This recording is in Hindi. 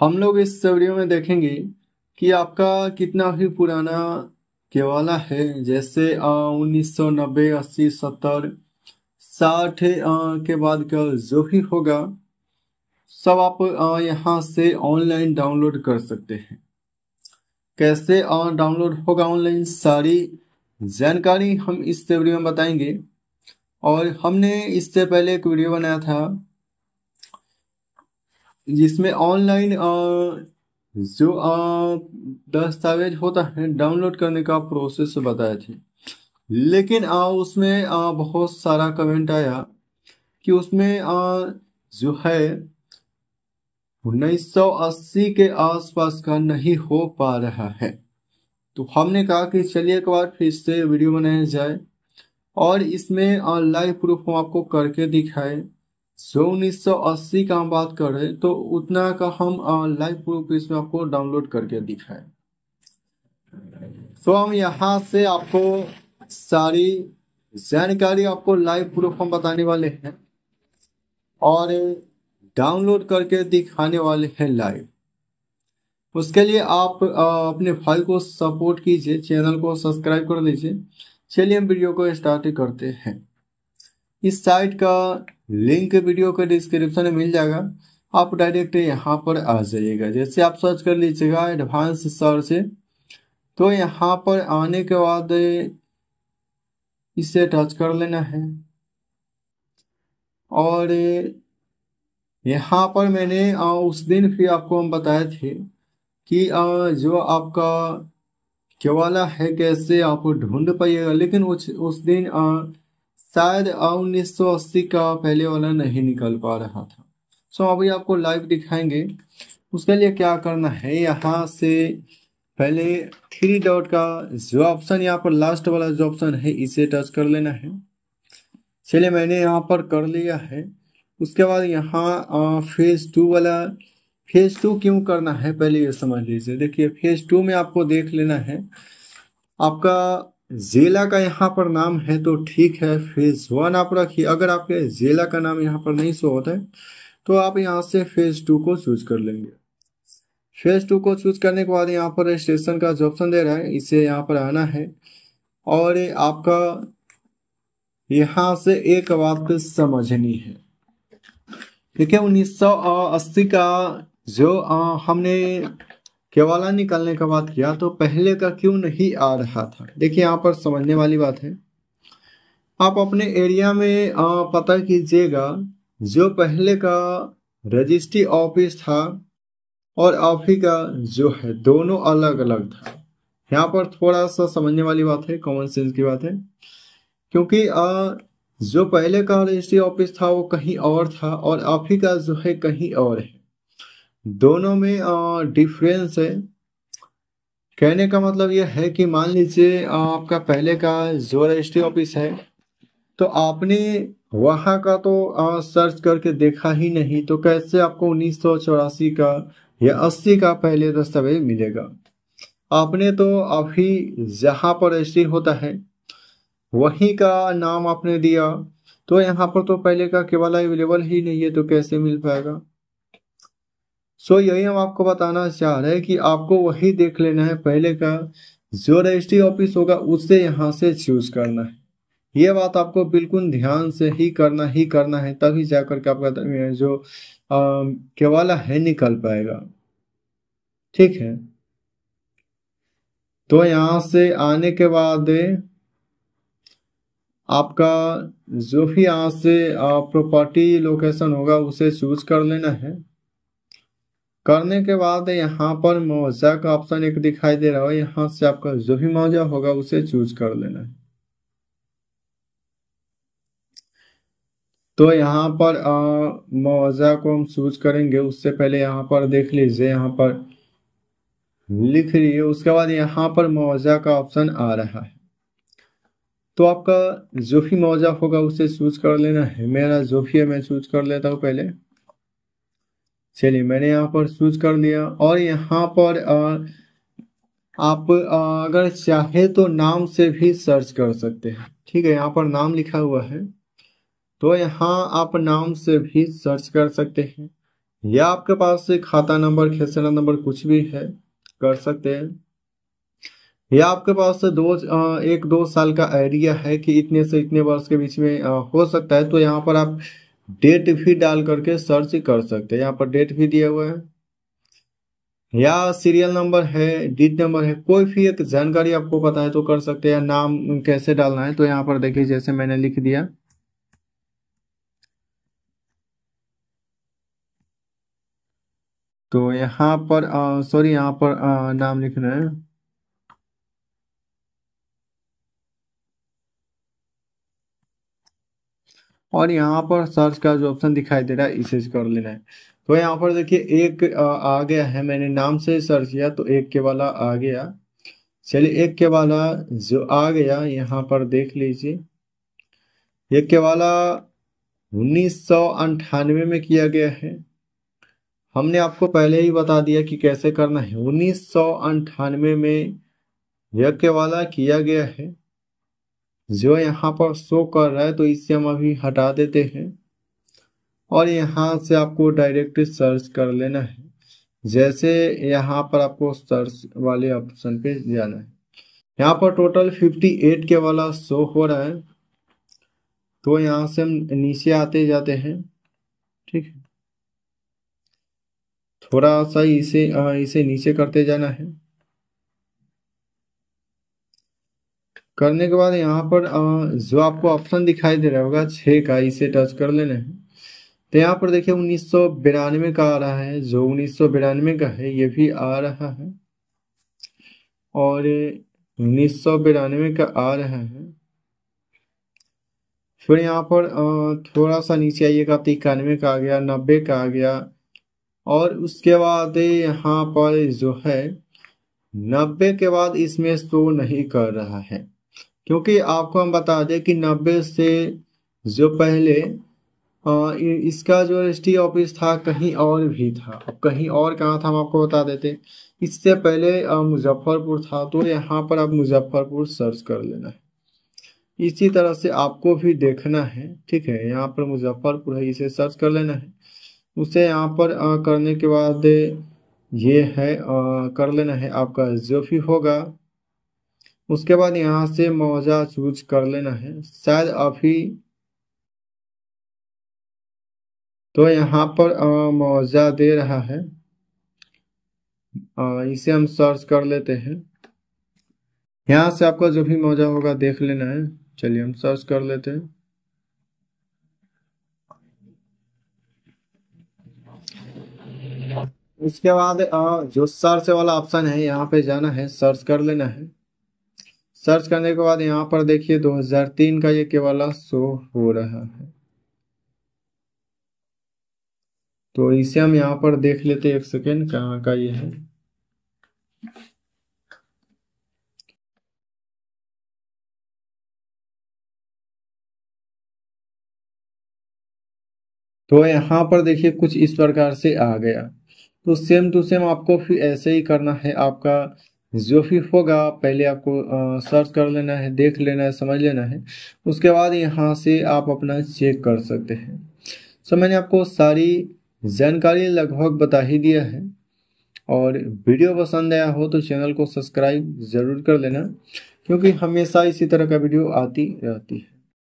हम लोग इस वीडियो में देखेंगे कि आपका कितना भी पुराना केवाला है जैसे उन्नीस सौ नब्बे अस्सी सत्तर साठ के बाद का जो भी होगा सब आप यहाँ से ऑनलाइन डाउनलोड कर सकते हैं कैसे डाउनलोड होगा ऑनलाइन सारी जानकारी हम इस वीडियो में बताएंगे और हमने इससे पहले एक वीडियो बनाया था जिसमें ऑनलाइन जो दस्तावेज होता है डाउनलोड करने का प्रोसेस बताया थी लेकिन आ, उसमें आ, बहुत सारा कमेंट आया कि उसमें आ, जो है 1980 के आसपास का नहीं हो पा रहा है तो हमने कहा कि चलिए एक बार फिर से वीडियो बनाया जाए और इसमें लाइव प्रूफ हम आपको करके दिखाए सो उन्नीस का हम बात कर रहे हैं तो उतना का हम लाइव प्रूफ इसमें आपको डाउनलोड करके दिखाएं सो हम यहाँ से आपको सारी जानकारी आपको लाइव प्रूफ हम बताने वाले हैं और डाउनलोड करके दिखाने वाले हैं लाइव उसके लिए आप अपने फाइल को सपोर्ट कीजिए चैनल को सब्सक्राइब कर दीजिए चलिए हम वीडियो को स्टार्ट करते हैं इस साइट का लिंक वीडियो का डिस्क्रिप्शन में मिल जाएगा आप डायरेक्ट यहाँ पर आ जाइएगा जैसे आप सर्च कर लीजिएगा एडवांस सर्च तो यहाँ पर आने के बाद इसे टच कर लेना है और यहाँ पर मैंने उस दिन भी आपको हम बताए थे कि जो आपका केवाला है कैसे आप ढूंढ पाइएगा लेकिन उस उस दिन शायद उन्नीस सौ अस्सी का पहले वाला नहीं निकल पा रहा था सो अभी आपको लाइव दिखाएंगे उसके लिए क्या करना है यहाँ से पहले थ्री डॉट का जो ऑप्शन यहाँ पर लास्ट वाला जो ऑप्शन है इसे टच कर लेना है चलिए मैंने यहाँ पर कर लिया है उसके बाद यहाँ फेज टू वाला फेज टू क्यों करना है पहले ये समझ लीजिए देखिए फेज टू में आपको देख लेना है आपका जेला का यहाँ पर नाम है तो ठीक है फेज वन आप रखिए अगर आपके जेला का नाम यहाँ पर नहीं सो होता है तो आप यहाँ से फेज टू को चूज कर लेंगे फेज टू को चूज करने के बाद यहाँ पर रजिस्ट्रेशन का जो ऑप्शन दे रहा है इसे यहाँ पर आना है और आपका यहाँ से एक बात समझनी है सौ अस्सी का जो आ, हमने केवाला निकालने का बात किया तो पहले का क्यों नहीं आ रहा था देखिए यहाँ पर समझने वाली बात है आप अपने एरिया में पता कीजिएगा जो पहले का रजिस्ट्री ऑफिस था और अभी का जो है दोनों अलग अलग था यहाँ पर थोड़ा सा समझने वाली बात है कॉमन सेंस की बात है क्योंकि आ, जो पहले का रजिस्ट्री ऑफिस था वो कहीं और था और अभी का जो है कहीं और है दोनों में डिफरेंस है कहने का मतलब यह है कि मान लीजिए आपका पहले का जो रजिस्ट्री ऑफिस है तो आपने वहाँ का तो सर्च करके देखा ही नहीं तो कैसे आपको उन्नीस का या 80 का पहले दस्तावेज मिलेगा आपने तो अभी जहाँ पर रजिस्ट्री होता है वहीं का नाम आपने दिया तो यहाँ पर तो पहले का केवल अवेलेबल ही नहीं है तो कैसे मिल पाएगा सो यही हम आपको बताना चाह रहे हैं कि आपको वही देख लेना है पहले का जो रजिस्ट्री ऑफिस होगा उससे यहाँ से चूज करना है ये बात आपको बिल्कुल ध्यान से ही करना ही करना है तभी जा करके आपका जो केवाला है निकल पाएगा ठीक है तो यहाँ से आने के बाद आपका जो भी यहाँ से प्रॉपर्टी लोकेशन होगा उसे चूज कर लेना है करने के बाद यहाँ पर मुआवजा का ऑप्शन एक दिखाई दे रहा है यहाँ से आपका जो भी मुआवजा होगा उसे चूज कर लेना है तो यहाँ पर मुआवजा को हम चूज करेंगे उससे पहले यहाँ पर देख लीजिए यहाँ पर लिख रही है उसके बाद यहाँ पर मुआवजा का ऑप्शन आ रहा है तो आपका जो भी मुआवजा होगा उसे चूज कर लेना है मेरा जो भी है मैं चूज कर लेता हूँ पहले चलिए मैंने यहाँ पर चूज कर लिया और यहाँ पर आप अगर चाहे तो नाम से भी सर्च कर सकते हैं ठीक है यहाँ पर नाम लिखा हुआ है तो यहाँ आप नाम से भी सर्च कर सकते हैं या आपके पास खाता नंबर खेसरा नंबर कुछ भी है कर सकते हैं या आपके पास दो एक दो साल का आइडिया है कि इतने से इतने वर्ष के बीच में हो सकता है तो यहाँ पर आप डेट भी डाल करके सर्च कर सकते हैं यहाँ पर डेट भी दिया हुआ है या सीरियल नंबर है डिट नंबर है कोई भी एक जानकारी आपको पता है तो कर सकते हैं या नाम कैसे डालना है तो यहाँ पर देखिए जैसे मैंने लिख दिया तो यहाँ पर सॉरी यहाँ पर आ, नाम लिखना है और यहाँ पर सर्च का जो ऑप्शन दिखाई दे रहा है इसे कर लेना है तो यहाँ पर देखिए एक आ गया है मैंने नाम से सर्च किया तो एक के वाला आ गया चलिए एक के वाला जो आ गया यहाँ पर देख लीजिए एक के वाला उन्नीस सौ अंठानवे में किया गया है हमने आपको पहले ही बता दिया कि कैसे करना है उन्नीस सौ अंठानवे में यज्ञ वाला किया गया है जो यहाँ पर शो कर रहा है तो इसे हम अभी हटा देते हैं और यहाँ से आपको डायरेक्ट सर्च कर लेना है जैसे यहाँ पर आपको सर्च वाले ऑप्शन पे जाना है यहाँ पर टोटल 58 के वाला शो हो रहा है तो यहाँ से हम नीचे आते जाते हैं ठीक है थोड़ा सा इसे इसे नीचे करते जाना है करने के बाद यहाँ पर जो आपको ऑप्शन दिखाई दे रहा होगा छः का इसे टच कर लेना है तो यहाँ पर देखिए उन्नीस सौ का आ रहा है जो उन्नीस सौ का है ये भी आ रहा है और उन्नीस सौ बिरानवे का आ रहा है फिर यहाँ पर थोड़ा सा नीचे आइएगा तो इक्यानवे का आ गया नब्बे का आ गया और उसके बाद यहाँ पर जो है नब्बे के बाद इसमें शो नहीं कर रहा है क्योंकि आपको हम बता दें कि नब्बे से जो पहले इसका जो एस ऑफिस था कहीं और भी था अब कहीं और कहाँ था हम आपको बता देते इससे पहले मुजफ्फरपुर था तो यहाँ पर आप मुजफ्फरपुर सर्च कर लेना है इसी तरह से आपको भी देखना है ठीक है यहाँ पर मुजफ्फरपुर है इसे सर्च कर लेना है उसे यहाँ पर आ, करने के बाद ये है आ, कर लेना है आपका जो भी होगा उसके बाद यहाँ से मौजा चूज कर लेना है शायद अभी तो यहाँ पर मोजा दे रहा है आ, इसे हम सर्च कर लेते हैं यहाँ से आपका जो भी मौजा होगा देख लेना है चलिए हम सर्च कर लेते हैं उसके बाद जो सर्च वाला ऑप्शन है यहाँ पे जाना है सर्च कर लेना है सर्च करने के बाद यहाँ पर देखिए 2003 का ये केवल शो हो रहा है तो इसे हम यहाँ पर देख लेते एक सेकेंड कहाँ का ये है तो यहाँ पर देखिए कुछ इस प्रकार से आ गया तो सेम टू सेम आपको फिर ऐसे ही करना है आपका जो होगा पहले आपको सर्च कर लेना है देख लेना है समझ लेना है उसके बाद यहाँ से आप अपना चेक कर सकते हैं सो मैंने आपको सारी जानकारी लगभग बता ही दिया है और वीडियो पसंद आया हो तो चैनल को सब्सक्राइब ज़रूर कर लेना क्योंकि हमेशा इसी तरह का वीडियो आती रहती है